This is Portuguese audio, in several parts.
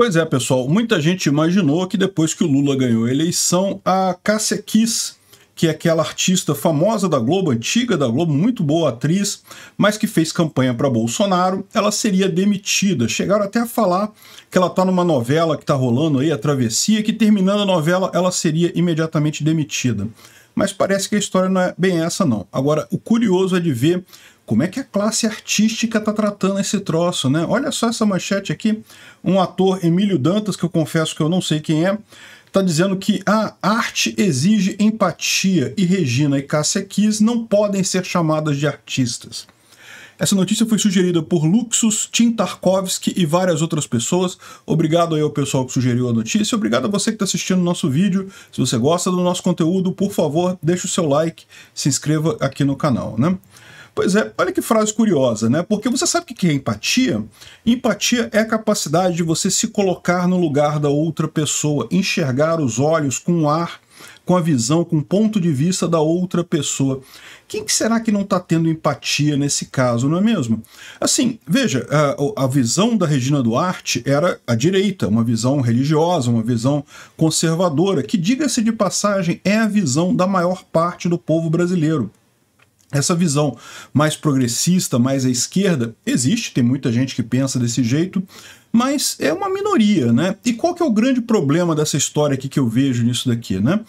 Pois é, pessoal, muita gente imaginou que depois que o Lula ganhou a eleição, a Cássia Kiss, que é aquela artista famosa da Globo, antiga da Globo, muito boa atriz, mas que fez campanha para Bolsonaro, ela seria demitida. Chegaram até a falar que ela está numa novela que está rolando aí, a travessia, que terminando a novela ela seria imediatamente demitida. Mas parece que a história não é bem essa, não. Agora, o curioso é de ver como é que a classe artística está tratando esse troço, né? Olha só essa manchete aqui, um ator, Emílio Dantas, que eu confesso que eu não sei quem é, está dizendo que a arte exige empatia e Regina e Cássia Kiss não podem ser chamadas de artistas. Essa notícia foi sugerida por Luxus, Tim Tarkovsky e várias outras pessoas. Obrigado aí ao pessoal que sugeriu a notícia. Obrigado a você que está assistindo o nosso vídeo. Se você gosta do nosso conteúdo, por favor, deixe o seu like, se inscreva aqui no canal, né? Pois é, olha que frase curiosa, né? Porque você sabe o que é empatia? Empatia é a capacidade de você se colocar no lugar da outra pessoa, enxergar os olhos com o ar com a visão, com o ponto de vista da outra pessoa. Quem que será que não está tendo empatia nesse caso, não é mesmo? Assim, veja, a, a, visão da Regina Duarte era a direita, uma visão religiosa, uma visão conservadora, que, diga-se de passagem, é a visão da maior parte do povo brasileiro. Essa visão mais progressista, mais à esquerda, existe, tem muita gente que pensa desse jeito, mas é uma minoria, né? E qual que é o grande problema dessa história aqui que eu vejo nisso daqui, né?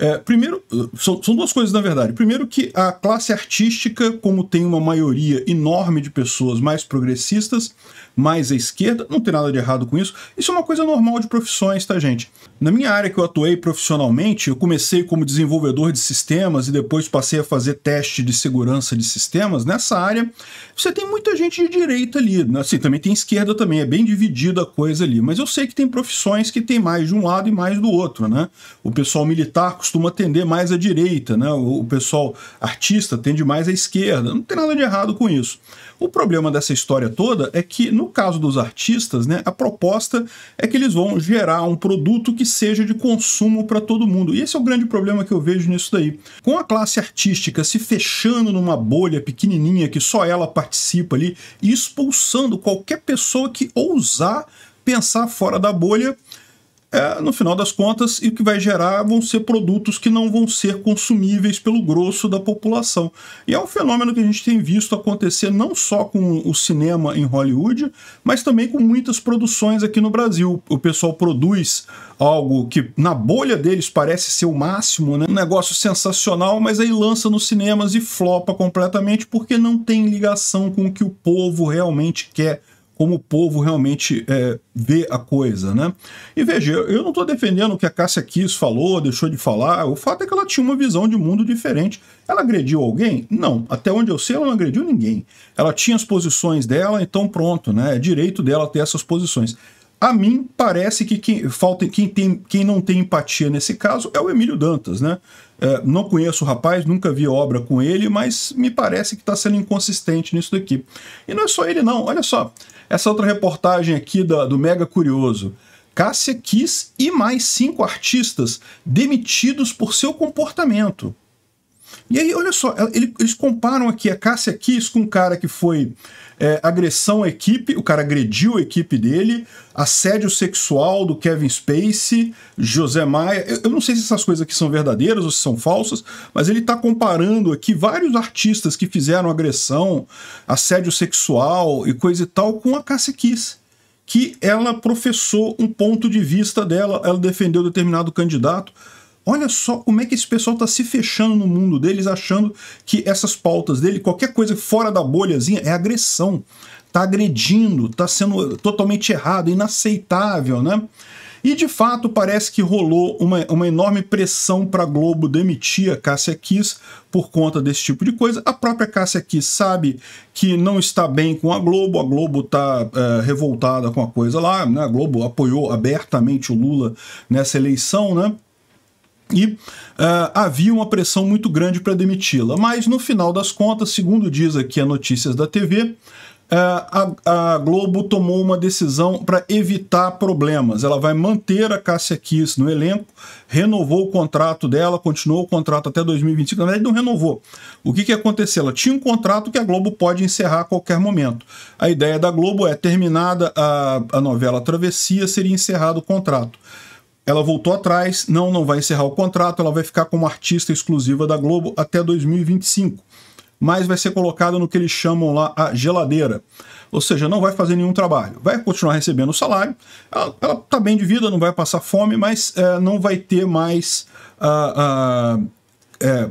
É, primeiro, eh, são, são, duas coisas na verdade. Primeiro, que a classe artística, como tem uma maioria enorme de pessoas mais progressistas, mais à esquerda, não tem nada de errado com isso. Isso é uma coisa normal de profissões, tá, gente? Na minha área que eu atuei profissionalmente, eu comecei como desenvolvedor de sistemas e depois passei a fazer teste de segurança de sistemas. Nessa área, você tem muita gente de direita ali, né? assim, também tem esquerda também, é bem dividida a coisa ali. Mas eu sei que tem profissões que tem mais de um lado e mais do outro, né? O pessoal militar costuma atender mais à direita, né? O pessoal artista tende mais à esquerda. Não tem nada de errado com isso. O problema dessa história toda é que no caso dos artistas, né, a proposta é que eles vão gerar um produto que seja de consumo para todo mundo. E esse é o grande problema que eu vejo nisso daí. Com a classe artística se fechando numa bolha pequenininha que só ela participa ali e expulsando qualquer pessoa que ousar pensar fora da bolha, é, no final das contas, e o que vai gerar vão ser produtos que não vão ser consumíveis pelo grosso da população. E é um fenômeno que a gente tem visto acontecer não só com o cinema em Hollywood, mas também com muitas produções aqui no Brasil. O pessoal produz algo que na bolha deles parece ser o máximo, né? um negócio sensacional, mas aí lança nos cinemas e flopa completamente porque não tem ligação com o que o povo realmente quer como o povo realmente é, vê a coisa, né? E veja, eu não estou defendendo o que a Cássia Kiss falou, deixou de falar. O fato é que ela tinha uma visão de mundo diferente. Ela agrediu alguém? Não. Até onde eu sei, ela não agrediu ninguém. Ela tinha as posições dela, então pronto, né? É direito dela ter essas posições. A mim parece que quem, falta, quem, tem, quem não tem empatia nesse caso é o Emílio Dantas, né? É, não conheço o rapaz, nunca vi obra com ele, mas me parece que está sendo inconsistente nisso daqui. E não é só ele, não. Olha só, essa outra reportagem aqui da, do Mega Curioso. Cássia Kiss e mais cinco artistas demitidos por seu comportamento. E aí, olha só, eles comparam aqui a Cássia Kiss com um cara que foi é, agressão à equipe, o cara agrediu a equipe dele, assédio sexual do Kevin Spacey, José Maia. Eu, eu não sei se essas coisas aqui são verdadeiras ou se são falsas, mas ele está comparando aqui vários artistas que fizeram agressão, assédio sexual e coisa e tal com a Cássia Kiss que ela professou um ponto de vista dela, ela defendeu determinado candidato. Olha só como é que esse pessoal está se fechando no mundo deles, achando que essas pautas dele, qualquer coisa fora da bolhazinha, é agressão. Está agredindo, está sendo totalmente errado, inaceitável, né? E de fato parece que rolou uma, uma enorme pressão para a Globo demitir a Cássia Kiss por conta desse tipo de coisa. A própria Cássia Kiss sabe que não está bem com a Globo, a Globo está é, eh, revoltada com a coisa lá, né? a Globo apoiou abertamente o Lula nessa eleição, né? e uh, havia uma pressão muito grande para demiti-la. Mas no final das contas, segundo diz aqui a Notícias da TV, uh, ah, a, a, Globo tomou uma decisão para evitar problemas. Ela vai manter a Cássia Kiss no elenco, renovou o contrato dela, continuou o contrato até 2025. Na verdade, não renovou. O que, que aconteceu? Ela tinha um contrato que a Globo pode encerrar a qualquer momento. A ideia da Globo é, terminada a, a novela Travessia, seria encerrado o contrato ela voltou atrás, não, não vai encerrar o contrato, ela vai ficar como artista exclusiva da Globo até 2025. Mas vai ser colocada no que eles chamam lá a geladeira. Ou seja, não vai fazer nenhum trabalho. Vai continuar recebendo o salário. Ela está bem de vida, não vai passar fome, mas é, não vai ter mais. Uh, uh, é,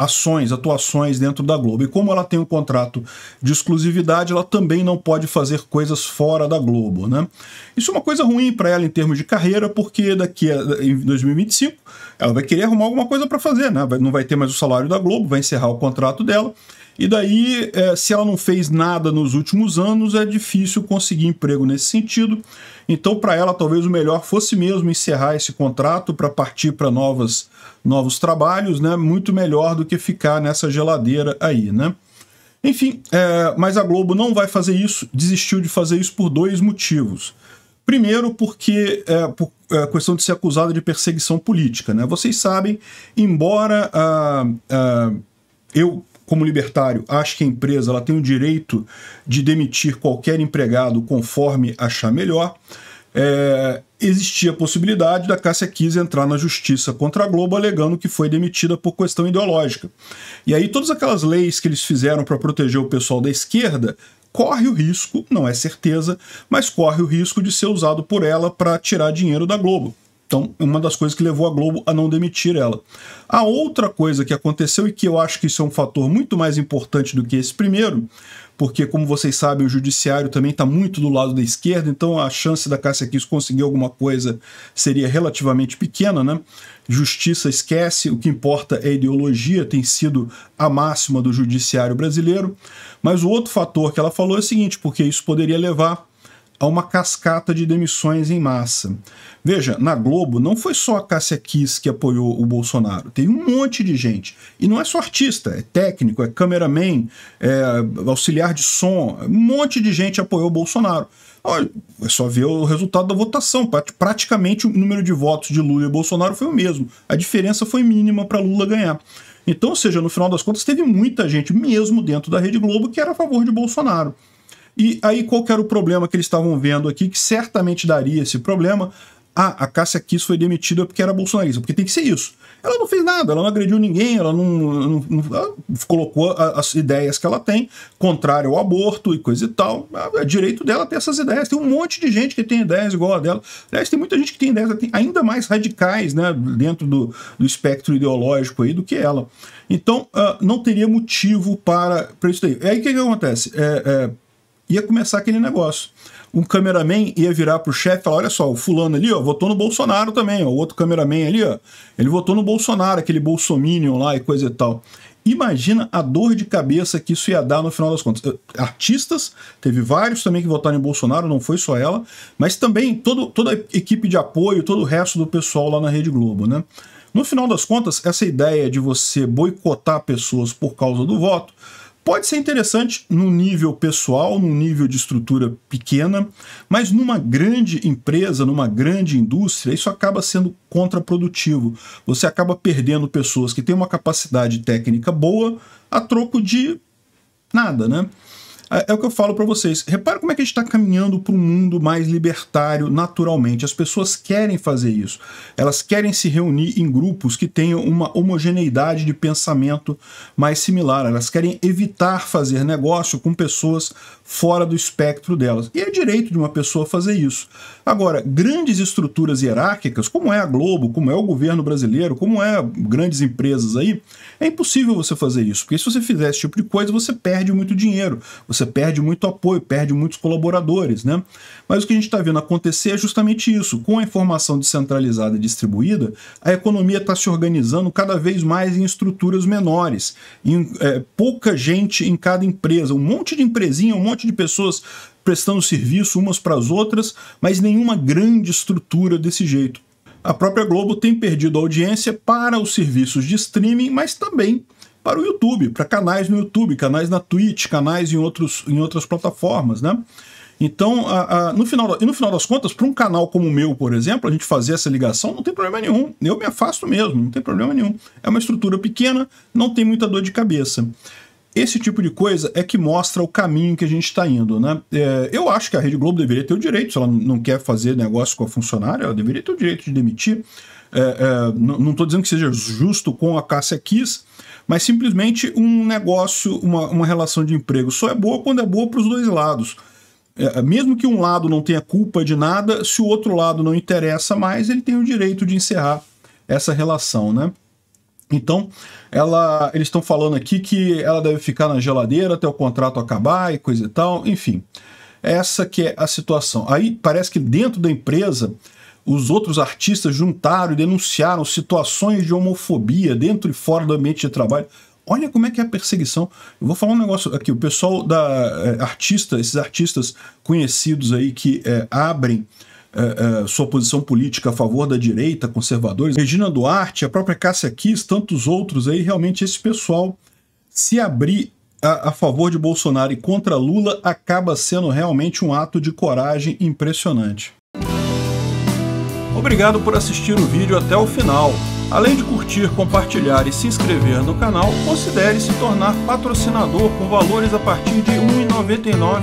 ações, atuações dentro da Globo. E como ela tem um contrato de exclusividade, ela também não pode fazer coisas fora da Globo, né? Isso é uma coisa ruim para ela em termos de carreira, porque daqui a em 2025 ela vai querer arrumar alguma coisa para fazer, né? Não vai ter mais o salário da Globo, vai encerrar o contrato dela e daí, é, se ela não fez nada nos últimos anos, é difícil conseguir emprego nesse sentido. Então, para ela, talvez o melhor fosse mesmo encerrar esse contrato para partir para novas novos trabalhos, né? Muito melhor do que ficar nessa geladeira aí, né? Enfim, é, mas a Globo não vai fazer isso, desistiu de fazer isso por dois motivos. Primeiro, porque é, por é, questão de ser acusada de perseguição política, né? Vocês sabem, embora ah, ah, eu como libertário, acho que a empresa ela tem o direito de demitir qualquer empregado conforme achar melhor, é, existia a possibilidade da Cássia Kiss entrar na justiça contra a Globo alegando que foi demitida por questão ideológica. E aí todas aquelas leis que eles fizeram para proteger o pessoal da esquerda corre o risco, não é certeza, mas corre o risco de ser usado por ela para tirar dinheiro da Globo. Então, é uma das coisas que levou a Globo a não demitir ela. A outra coisa que aconteceu, e que eu acho que isso é um fator muito mais importante do que esse primeiro, porque, como vocês sabem, o judiciário também está muito do lado da esquerda, então a chance da Cássia Kiss conseguir alguma coisa seria relativamente pequena, né? Justiça esquece, o que importa é ideologia, tem sido a máxima do judiciário brasileiro. Mas o outro fator que ela falou é o seguinte, porque isso poderia levar a uma cascata de demissões em massa. Veja, na Globo não foi só a Cássia Kiss que apoiou o Bolsonaro, tem um monte de gente. E não é só artista, é técnico, é cameraman, é auxiliar de som, um monte de gente apoiou o Bolsonaro. Olha, é só ver o resultado da votação. Praticamente o número de votos de Lula e Bolsonaro foi o mesmo. A diferença foi mínima para Lula ganhar. Então, ou seja, no final das contas, teve muita gente, mesmo dentro da Rede Globo, que era a favor de Bolsonaro. E aí qual era o problema que eles estavam vendo aqui, que certamente daria esse problema? Ah, a Cássia Kiss foi demitida porque era bolsonarista, porque tem que ser isso. Ela não fez nada, ela não agrediu ninguém, ela não, não, não ela colocou as ideias que ela tem, contrário ao aborto e coisa e tal. É direito dela ter essas ideias. Tem um monte de gente que tem ideias igual a dela. Aliás, tem muita gente que tem ideias ainda mais radicais né, dentro do, do espectro ideológico aí do que ela. Então, uh, não teria motivo para, para isso daí. E aí o que, que acontece? É, é ia começar aquele negócio. Um cameraman ia virar pro chefe e falar: olha só, o fulano ali, ó, votou no Bolsonaro também, ó, o outro cameraman ali, ó, ele votou no Bolsonaro, aquele Bolsominion lá e coisa e tal. Imagina a dor de cabeça que isso ia dar no final das contas. Artistas, teve vários também que votaram em Bolsonaro, não foi só ela, mas também todo, toda a equipe de apoio, todo o resto do pessoal lá na Rede Globo, né? No final das contas, essa ideia de você boicotar pessoas por causa do voto Pode ser interessante no nível pessoal, num nível de estrutura pequena, mas numa grande empresa, numa grande indústria, isso acaba sendo contraprodutivo. Você acaba perdendo pessoas que têm uma capacidade técnica boa a troco de nada, né? É, é, o que eu falo para vocês. Repara como é que a gente está caminhando para um mundo mais libertário naturalmente. As pessoas querem fazer isso. Elas querem se reunir em grupos que tenham uma homogeneidade de pensamento mais similar. Elas querem evitar fazer negócio com pessoas fora do espectro delas. E é direito de uma pessoa fazer isso. Agora, grandes estruturas hierárquicas, como é a Globo, como é o governo brasileiro, como é grandes empresas aí, é impossível você fazer isso. Porque se você fizer esse tipo de coisa, você perde muito dinheiro. Você você perde muito apoio, perde muitos colaboradores, né? Mas o que a gente está vendo acontecer é justamente isso. Com a informação descentralizada e distribuída, a economia está se organizando cada vez mais em estruturas menores, em é, pouca gente em cada empresa, um monte de empresinha, um monte de pessoas prestando serviço umas para as outras, mas nenhuma grande estrutura desse jeito. A própria Globo tem perdido audiência para os serviços de streaming, mas também para o YouTube, para canais no YouTube, canais na Twitch, canais em, outros, em outras plataformas, né? Então, a, a, no final, e no final das contas, para um canal como o meu, por exemplo, a gente fazer essa ligação não tem problema nenhum. Eu me afasto mesmo, não tem problema nenhum. É uma estrutura pequena, não tem muita dor de cabeça esse tipo de coisa é que mostra o caminho que a gente está indo, né? É, eu acho que a Rede Globo deveria ter o direito, se ela não quer fazer negócio com a funcionária, ela deveria ter o direito de demitir. É, é, não estou dizendo que seja justo com a Cássia Kiss, mas simplesmente um negócio, uma, uma relação de emprego só é boa quando é boa para os dois lados. É, mesmo que um lado não tenha culpa de nada, se o outro lado não interessa mais, ele tem o direito de encerrar essa relação, né? Então, ela, eles estão falando aqui que ela deve ficar na geladeira até o contrato acabar e coisa e tal, enfim. Essa que é a situação. Aí parece que dentro da empresa os outros artistas juntaram e denunciaram situações de homofobia dentro e fora do ambiente de trabalho. Olha como é que é a perseguição. Eu vou falar um negócio aqui. O pessoal da é, artista, esses artistas conhecidos aí que é, abrem é, é, sua posição política a favor da direita, conservadores, Regina Duarte, a própria Cássia Kiss, tantos outros aí, realmente esse pessoal se abrir a, a, favor de Bolsonaro e contra Lula acaba sendo realmente um ato de coragem impressionante. Obrigado por assistir o vídeo até o final. Além de curtir, compartilhar e se inscrever no canal, considere se tornar patrocinador com valores a partir de R$ 1,99